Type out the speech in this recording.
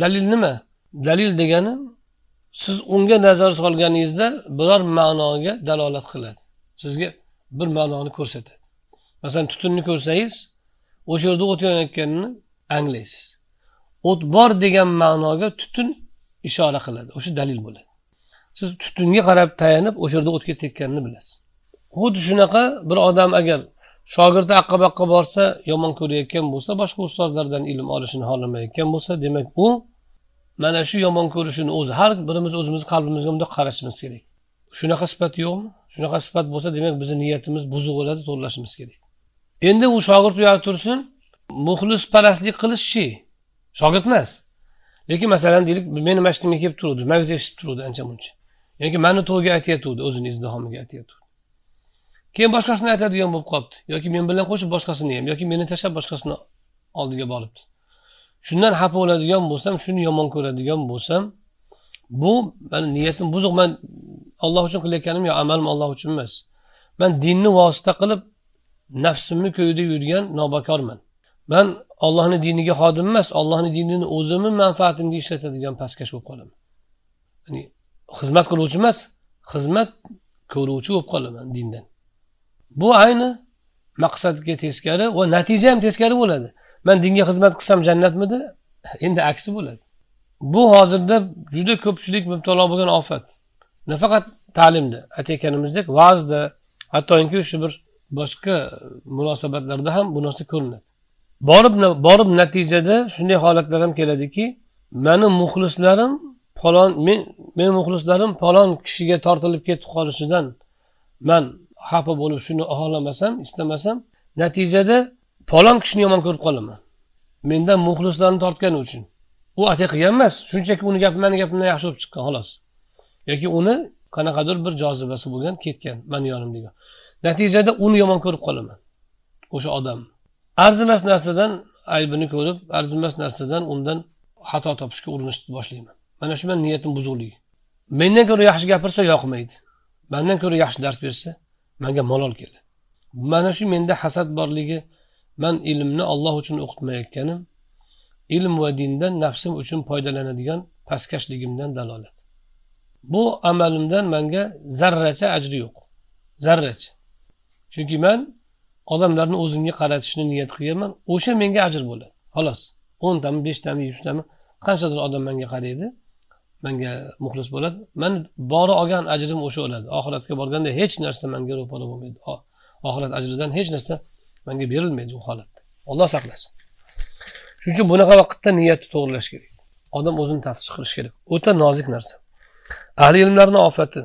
dalil nima dalil degani siz unga nazar solganingizda biror ma'noga dalolat qiladi sizga bir ma'noni ko'rsatadi masalan tutunni ko'rsangiz o'sha yerda o't yonayotganini anglaysiz o't bor degan ma'noga tutun ishora qiladi o'sha dalil bo'ladi siz tutunga qarab tayanib o'sha yerda o'tga tekkanini bilasiz xuddi shunaqa bir odam agar shogirdi aqqa baqqa borsa yomon ko'rayotgan bo'lsa boshqa ustozlardan ilm olishini xohlamayotgan bo'lsa demak u mana shu yomon ko'rishini o'zi har birimiz o'zimizni qalbimizga bundoq qarashimiz kerak shunaqa sifat yo'qmi shunaqa sifat bo'lsa demak bizni niyatimiz buzuq bo'ladi to'g'irlashimiz kerak endi u shogird uyoqda tursin muxlis parastlik qilishchi shogird emas lekin masalan deylik meni mashinamga kelib turuvdi maviz eshitib turuvdi ancha muncha yoki mani to'yga aytyotgandi o'zini izdihomiga aytyotgandi keyin boshqasini aytadigan bo'lib qolibdi yoki men bilan qo'shib boshqasini ham yoki meni tashlab boshqasini oldiga boribdi shundan xafa bo'ladigan bo'lsam shuni yomon ko'radigan bo'lsam bu mani niyatim buzuq man alloh uchun qilayotganim yo amalim alloh uchun emas man dinni vosita qilib nafsimni ko'yida yurgan nobakorman man ollohni diniga xodim emas ollohni dinini o'zimni manfaatimga ishlatadigan pastkash bo'lib qolaman ya'ni xizmat qiluvchi emas xizmat ko'ruvchi bo'lib qolaman dindan bu ayni maqsadga teskari va natija ham teskari bo'ladi man dinga xizmat qilsam jannatmidi endi aksi bo'ladi bu hozirda juda ko'pchilik mubtalo bo'lgan ofat nafaqat ta'limda aytayotganimizdek va'zda hattoki shu bir boshqa munosabatlarda ham bu narsa ko'rinadi borib borib natijada shunday holatlar ham keladiki mani muxlislarim falon men meni muxlislarim falon kishiga tortilib ketib qolishidan man xafa bo'lib shuni xohlamasam istamasam natijada falon kishini yomon ko'rib qolaman mendan muxlislarni tortgani uchun u atay qilgan emas shunchaki uni gapi mani gapimdan yaxshi bo'lib chiqqan xolos yoki uni qanaqadir bir jozibasi bo'lgan ketgan mani yonimdagi natijada uni yomon ko'rib qolaman o'sha odam arzimas narsadan aybini ko'rib arzimas narsadan undan xato topishga urinishni boshlayman mana shu mani niyatim buzuqligi mendan ko'ra yaxshi gapirsa yoqmaydi mandan ko'ra yaxshi dars bersa manga malol keldi mana shu menda hasad borligi man ilmni olloh uchun o'qitmayotganim ilm va dindan nafsim uchun foydalanadigan pastkashligimdan dalolat bu amalimdan manga zarracha ajri yo'q zarracha chunki man odamlarni o'zimga qaratishni niyat qilganman o'sha menga ajr bo'ladi xolos o'ntami beshtami yuztami qanchadir odam menga qaraydi menga muxlis bo'ladi man bora olgan ajrim o'sha bo'ladi oxiratga borganda hech narsa manga ro'para bo'lmaydi oxirat ajridan hech narsa manga berilmaydi u holatda olloh saqlasin shuning uchun bunaqa vaqtda niyatni to'g'irlash kerak odam o'zini taftish qilish kerak o'ta nozik narsa ahli ilmlarni ofati